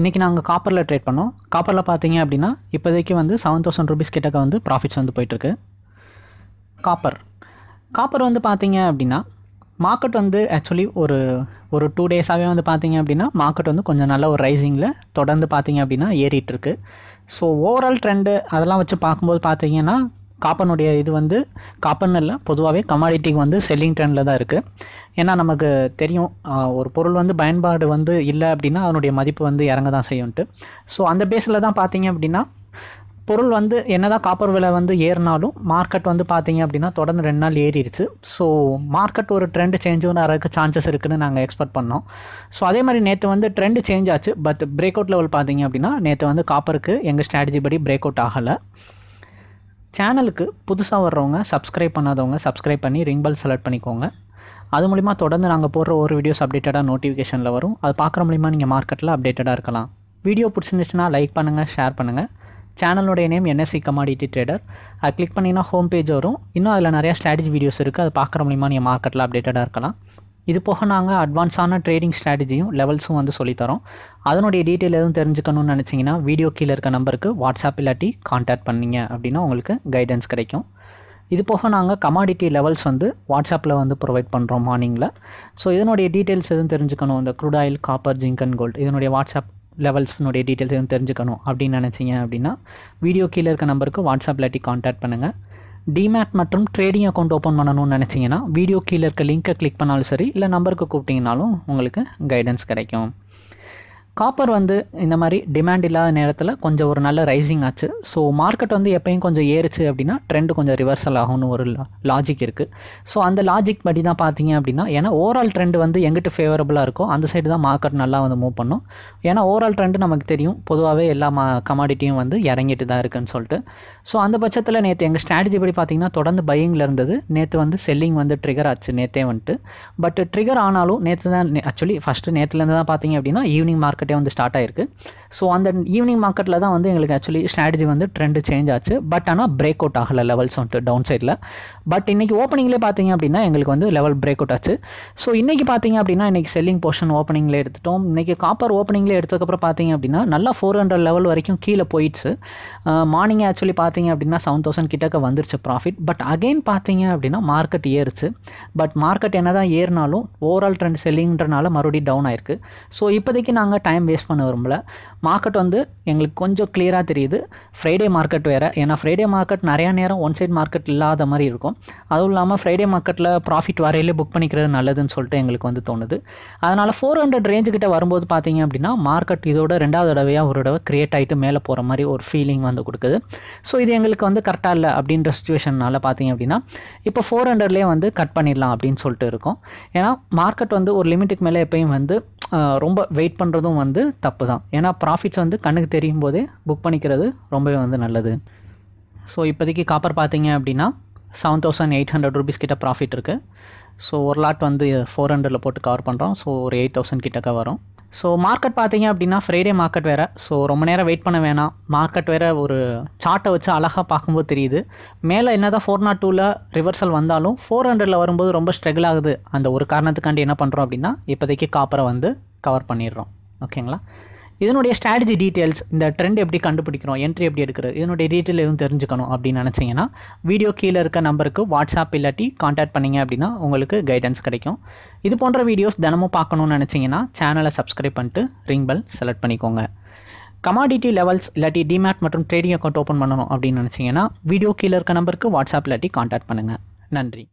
இன்றைக்கி நாங்கள் காப்பரில் ட்ரேட் பண்ணோம் காப்பரில் பார்த்தீங்க அப்படின்னா இப்போதைக்கு வந்து செவன் தௌசண்ட் ருபீஸ் கிட்டக்க வந்து ப்ராஃபிட்ஸ் வந்து போயிட்டுருக்கு காப்பர் காப்பர் வந்து பார்த்தீங்க அப்படின்னா மார்க்கெட் வந்து ஆக்சுவலி ஒரு ஒரு டூ டேஸாகவே வந்து பார்த்தீங்க அப்படின்னா மார்க்கெட் வந்து கொஞ்சம் நல்ல ஒரு ரைசிங்கில் தொடர்ந்து பார்த்தீங்க அப்படின்னா ஏறிட்டுருக்கு ஸோ ஓவரால் ட்ரெண்டு அதெல்லாம் வச்சு பார்க்கும்போது பார்த்தீங்கன்னா காப்பனுடைய இது வந்து காப்பன் இல்லை பொதுவாகவே கமாடிட்டிக்கு வந்து செல்லிங் ட்ரெண்டில் தான் இருக்குது ஏன்னா நமக்கு தெரியும் ஒரு பொருள் வந்து பயன்பாடு வந்து இல்லை அப்படின்னா அதனுடைய மதிப்பு வந்து இறங்க தான் செய்யும்ட்டு ஸோ அந்த பேஸில் தான் பார்த்தீங்க அப்படின்னா பொருள் வந்து என்னதான் காப்பர் விலை வந்து ஏறினாலும் மார்க்கெட் வந்து பார்த்தீங்க அப்படின்னா தொடர்ந்து ரெண்டு நாள் ஏறிடுச்சு ஸோ மார்க்கெட் ஒரு ட்ரெண்ட் சேஞ்ச் வரக்கு சான்சஸ் இருக்குதுன்னு நாங்கள் எக்ஸ்பெக்ட் பண்ணோம் ஸோ அதே மாதிரி நேற்று வந்து ட்ரெண்ட் சேஞ்ச் ஆச்சு பட் பிரேக் அவுட் லெவல் பார்த்தீங்க அப்படின்னா நேற்று வந்து காப்பருக்கு எங்கள் ஸ்ட்ராட்டஜி படி பிரேக் அவுட் ஆகலை சேனலுக்கு புதுசாக வர்றவங்க சப்ஸ்கிரைப் பண்ணாதவங்க சப்ஸ்கிரைப் பண்ணி ரிங் பெல் செலக்ட் பண்ணிக்கோங்க அது மூலிமா தொடர்ந்து நாங்கள் போடுற ஒரு வீடியோஸ் அப்டேட்டடாக நோட்டிஃபிகேஷனில் வரும் அது பார்க்குற மூலிமா நீங்கள் மார்க்கெட்டில் அப்டேட்டடாக இருக்கலாம் வீடியோ பிடிச்சிருந்துச்சுன்னா லைக் பண்ணுங்கள் ஷேர் பண்ணுங்கள் சேனலுடைய நேம் என்எஸ்சி கமாடிட்டி ட்ரேடர் அது கிளிக் பண்ணிங்கன்னா ஹோம் பேஜ் வரும் இன்னும் அதில் நிறையா ஸ்ட்ராட்டஜி வீடியோஸ் இருக்குது அது பார்க்குற மூலிமா நீங்கள் மார்க்கெட்டில் அப்டேட்டடாக இருக்கலாம் இது போக நாங்கள் அட்வான்ஸான ட்ரேடிங் ஸ்ட்ராட்டஜியும் லெவல்ஸும் வந்து சொல்லித்தரோம் அதனுடைய டீட்டெயில் எதுவும் தெரிஞ்சுக்கணும்னு நினச்சிங்கன்னா வீடியோ கீழே இருக்க நம்பருக்கு வாட்ஸ்அப் இல்லாட்டி காண்டாக்ட் பண்ணிங்க அப்படின்னா உங்களுக்கு கைடன்ஸ் கிடைக்கும் இது போக நாங்கள் கமாடிட்டி லெவல்ஸ் வந்து வாட்ஸ்அப்பில் வந்து ப்ரொவைட் பண்ணுறோம் மார்னிங்கில் ஸோ இதனுடைய டீட்டெயில்ஸ் எதுவும் தெரிஞ்சுக்கணும் இந்த crude oil copper zinc and gold இதனுடைய வாட்ஸ்அப் லெவல்ஸ்னுடைய டீட்டெயில்ஸ் எதுவும் தெரிஞ்சுக்கணும் அப்படின்னு நினச்சிங்க அப்படின்னா வீடியோ கீழே இருக்க நம்பருக்கு வாட்ஸ்அப் இல்லாட்டி காண்டாக்ட் பண்ணுங்கள் டிமேட் மற்றும் ட்ரேடிங் அக்கௌண்ட் ஓப்பன் பண்ணணும்னு நினச்சிங்கன்னா வீடியோ கீழே இருக்க லிங்க்கை கிளிக் பண்ணாலும் சரி இல்லை நம்பருக்கு கூப்பிட்டிங்கனாலும் உங்களுக்கு கைடன்ஸ் கிடைக்கும் காப்பர் வந்து இந்த மாதிரி டிமாண்ட் இல்லாத நேரத்தில் கொஞ்சம் ஒரு நல்ல ரைசிங் ஆச்சு ஸோ மார்க்கெட் வந்து எப்பயும் கொஞ்சம் ஏறுச்சு அப்படின்னா ட்ரெண்டு கொஞ்சம் ரிவர்சல் ஆகும்னு ஒரு லாஜிக் இருக்குது ஸோ அந்த லாஜிக் படி தான் பார்த்தீங்க அப்படின்னா ஏன்னா ஓவரால் ட்ரெண்டு வந்து எங்கிட்ட ஃபேவரபுளாக இருக்கோ அந்த சைடு தான் மார்க்கெட் நல்லா வந்து மூவ் பண்ணும் ஏன்னா ஓவரால் ட்ரெண்டு நமக்கு தெரியும் பொதுவாகவே எல்லா மா கமாடிட்டியும் வந்து இறங்கிட்டு தான் இருக்குதுன்னு சொல்லிட்டு ஸோ அந்த பட்சத்தில் நேற்று எங்கள் ஸ்ட்ராட்டஜி படி பார்த்தீங்கன்னா தொடர்ந்து பையிங்கில் இருந்தது நேற்று வந்து செல்லிங் வந்து ட்ரிகர் ஆச்சு நேற்றே வந்துட்டு பட் ட்ரிகர் ஆனாலும் நேற்று தான் ஆக்சுவலி ஃபஸ்ட்டு நேற்றுலேருந்து தான் பார்த்தீங்க அப்படின்னா ஈவினிங் மார்க்கெட் மார்க்கெட்டே வந்து ஸ்டார்ட் ஆயிருக்கு ஸோ அந்த ஈவினிங் மார்க்கெட்டில் தான் வந்து எங்களுக்கு ஆக்சுவலி ஸ்ட்ராட்டஜி வந்து ட்ரெண்ட் சேஞ்ச் ஆச்சு பட் ஆனால் பிரேக் அவுட் ஆகலை லெவல்ஸ் வந்துட்டு டவுன் சைடில் பட் இன்றைக்கி ஓப்பனிங்லேயே பார்த்தீங்க அப்படின்னா எங்களுக்கு வந்து லெவல் பிரேக் அவுட் ஆச்சு ஸோ இன்றைக்கி பார்த்தீங்க அப்படின்னா இன்றைக்கி செல்லிங் போர்ஷன் ஓப்பனிங்கில் எடுத்துட்டோம் இன்றைக்கி காப்பர் ஓப்பனிங்கில் எடுத்ததுக்கப்புறம் பார்த்தீங்க அப்படின்னா நல்லா ஃபோர் ஹண்ட்ரட் லெவல் வரைக்கும் கீழே போயிடுச்சு மார்னிங் ஆக்சுவலி பார்த்தீங்க அப்படின்னா செவன் தௌசண்ட் கிட்டக்க வந்துருச்சு ப்ராஃபிட் பட் அகெயின் பார்த்தீங்க அப்படின்னா மார்க்கெட் ஏறுச்சு பட் மார்க்கெட் என்ன தான் ஏறினாலும் ஓவரால் ட்ரெண்ட் செல்லிங்கிறனால மறுபடியும் டவுன் ஆயிருக்கு ஸோ இப்போதைக்கு நாங்கள் டைம் வேஸ்ட் பண்ண விரும்பல மார்க்கெட் வந்து எங்களுக்கு கொஞ்சம் கிளியராக தெரியுது ஃப்ரைடே மார்க்கெட் வேறு ஏன்னா ஃப்ரைடே மார்க்கெட் நிறையா நேரம் ஒன் சைட் மார்க்கெட் இல்லாத மாதிரி இருக்கும் அதுவும் இல்லாமல் ஃப்ரைடே மார்க்கெட்டில் ப்ராஃபிட் வரையிலே புக் பண்ணிக்கிறது நல்லதுன்னு சொல்லிட்டு எங்களுக்கு வந்து தோணுது அதனால் ஃபோர் ஹண்ட்ரட் ரேஞ்சுக்கிட்ட வரும்போது பார்த்தீங்க அப்படின்னா மார்க்கெட் இதோட ரெண்டாவது தடவையாக ஒரு தடவை க்ரியேட் ஆகிட்டு மேலே போகிற மாதிரி ஒரு ஃபீலிங் வந்து கொடுக்குது ஸோ இது எங்களுக்கு வந்து கரெக்டாக இல்லை அப்படின்ற சுச்சுவேஷனால் பார்த்தீங்க அப்படின்னா இப்போ ஃபோர் ஹண்ட்ரட்லேயே வந்து கட் பண்ணிடலாம் அப்படின்னு சொல்லிட்டு இருக்கும் ஏன்னா மார்க்கெட் வந்து ஒரு லிமிட்டுக்கு மேலே எப்பயும் வந்து ரொம்ப வெயிட் பண்ணுறதும் வந்து தப்பு தான் ஏன்னா ப்ராஃபிட்ஸ் வந்து கண்ணுக்கு தெரியும் போதே புக் பண்ணிக்கிறது ரொம்பவே வந்து நல்லது ஸோ இப்போதைக்கு காப்பர் பார்த்தீங்க அப்படின்னா seven thousand eight hundred rupees கிட்ட ப்ராஃபிட் இருக்குது ஸோ ஒரு லாட் வந்து ஃபோர் ஹண்ட்ரடில் போட்டு கவர் பண்ணுறோம் ஸோ ஒரு எயிட் தௌசண்ட் கிட்டக்க வரும் ஸோ மார்க்கெட் பார்த்தீங்க அப்படின்னா ஃப்ரைடே மார்க்கெட் வேறு ஸோ ரொம்ப நேரம் வெயிட் பண்ண வேணாம் மார்க்கெட் வேறு ஒரு சார்ட்டை வச்சு அழகாக பார்க்கும்போது தெரியுது மேலே என்ன தான் ஃபோர் நாட் oh டூவில் ரிவர்சல் வந்தாலும் ஃபோர் ஹண்ட்ரடில் வரும்போது ரொம்ப ஸ்ட்ரகிள் ஆகுது அந்த ஒரு காரணத்துக்காண்டி என்ன பண்ணுறோம் அப்படின்னா இப்போதைக்கு காப்பரை வந்து கவர் பண்ணிடுறோம் ஓகேங்களா இதனுடைய ஸ்ட்ராட்டஜி டீட்டெயில்ஸ் இந்த ட்ரெண்ட் எப்படி கண்டுபிடிக்கிறோம் என்ட்ரி எப்படி எடுக்கிறது இதனுடைய டீட்டெயில் எதுவும் தெரிஞ்சுக்கணும் அப்படின்னு நினச்சிங்கன்னா வீடியோ கீழே இருக்க நம்பருக்கு வாட்ஸ்அப் இல்லாட்டி காண்டாக்ட் பண்ணிங்க அப்படின்னா உங்களுக்கு கைடன்ஸ் கிடைக்கும் இது போன்ற வீடியோஸ் தினமும் பார்க்கணும்னு நினச்சிங்கன்னா சேனலை சப்ஸ்கிரைப் பண்ணிட்டு ரிங் பெல் செலக்ட் பண்ணிக்கோங்க கமாடிட்டி லெவல்ஸ் இல்லாட்டி டிமேட் மற்றும் ட்ரேடிங் அக்கௌண்ட் ஓப்பன் பண்ணணும் அப்படின்னு நினச்சிங்கன்னா வீடியோ கீழே இருக்க நம்பருக்கு வாட்ஸ்அப் இல்லாட்டி காண்டாக்ட் பண்ணுங்கள் நன்றி